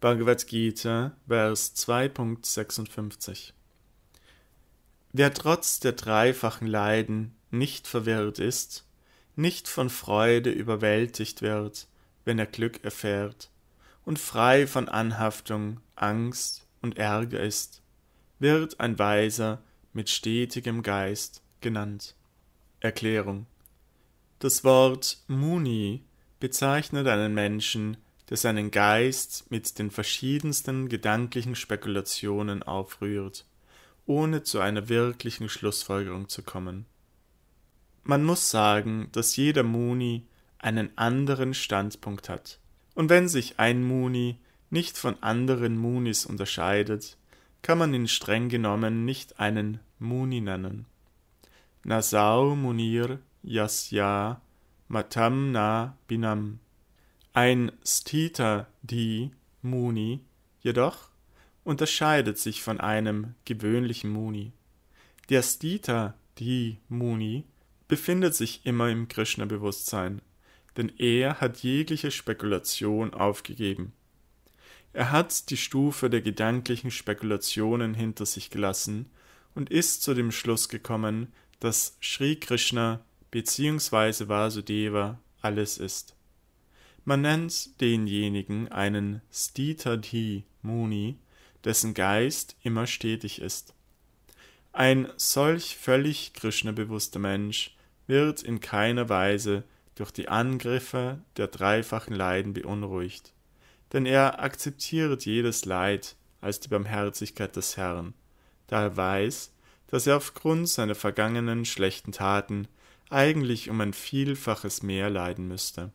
Bhagavad Gita, Vers 2.56 Wer trotz der dreifachen Leiden nicht verwirrt ist, nicht von Freude überwältigt wird, wenn er Glück erfährt, und frei von Anhaftung, Angst und Ärger ist, wird ein Weiser mit stetigem Geist genannt. Erklärung Das Wort Muni bezeichnet einen Menschen, der seinen Geist mit den verschiedensten gedanklichen Spekulationen aufrührt, ohne zu einer wirklichen Schlussfolgerung zu kommen. Man muss sagen, dass jeder Muni einen anderen Standpunkt hat. Und wenn sich ein Muni nicht von anderen Munis unterscheidet, kann man ihn streng genommen nicht einen Muni nennen. Nasau Munir Yasya Matamna Binam ein Stita di Muni jedoch unterscheidet sich von einem gewöhnlichen Muni. Der Stita di Muni befindet sich immer im Krishna-Bewusstsein, denn er hat jegliche Spekulation aufgegeben. Er hat die Stufe der gedanklichen Spekulationen hinter sich gelassen und ist zu dem Schluss gekommen, dass Sri Krishna bzw. Vasudeva alles ist. Man nennt denjenigen einen Sthita-Dhi Muni, dessen Geist immer stetig ist. Ein solch völlig Krishna-bewusster Mensch wird in keiner Weise durch die Angriffe der dreifachen Leiden beunruhigt, denn er akzeptiert jedes Leid als die Barmherzigkeit des Herrn, da er weiß, dass er aufgrund seiner vergangenen schlechten Taten eigentlich um ein Vielfaches mehr leiden müsste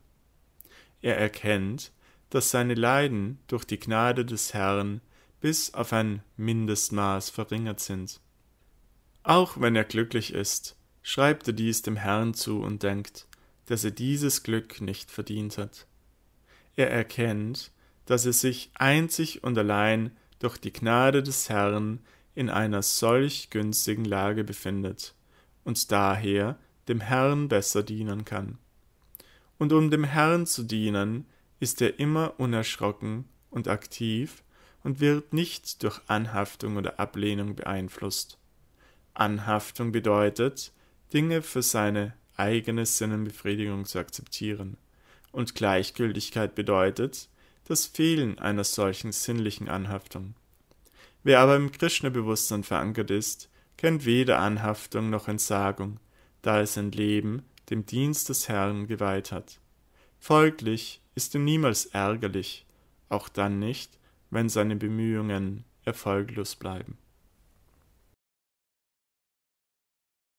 er erkennt, dass seine Leiden durch die Gnade des Herrn bis auf ein Mindestmaß verringert sind. Auch wenn er glücklich ist, schreibt er dies dem Herrn zu und denkt, dass er dieses Glück nicht verdient hat. Er erkennt, dass er sich einzig und allein durch die Gnade des Herrn in einer solch günstigen Lage befindet und daher dem Herrn besser dienen kann und um dem Herrn zu dienen, ist er immer unerschrocken und aktiv und wird nicht durch Anhaftung oder Ablehnung beeinflusst. Anhaftung bedeutet, Dinge für seine eigene Sinnenbefriedigung zu akzeptieren, und Gleichgültigkeit bedeutet das Fehlen einer solchen sinnlichen Anhaftung. Wer aber im Krishna-Bewusstsein verankert ist, kennt weder Anhaftung noch Entsagung, da es ein Leben dem Dienst des Herrn geweiht hat. Folglich ist ihm niemals ärgerlich, auch dann nicht, wenn seine Bemühungen erfolglos bleiben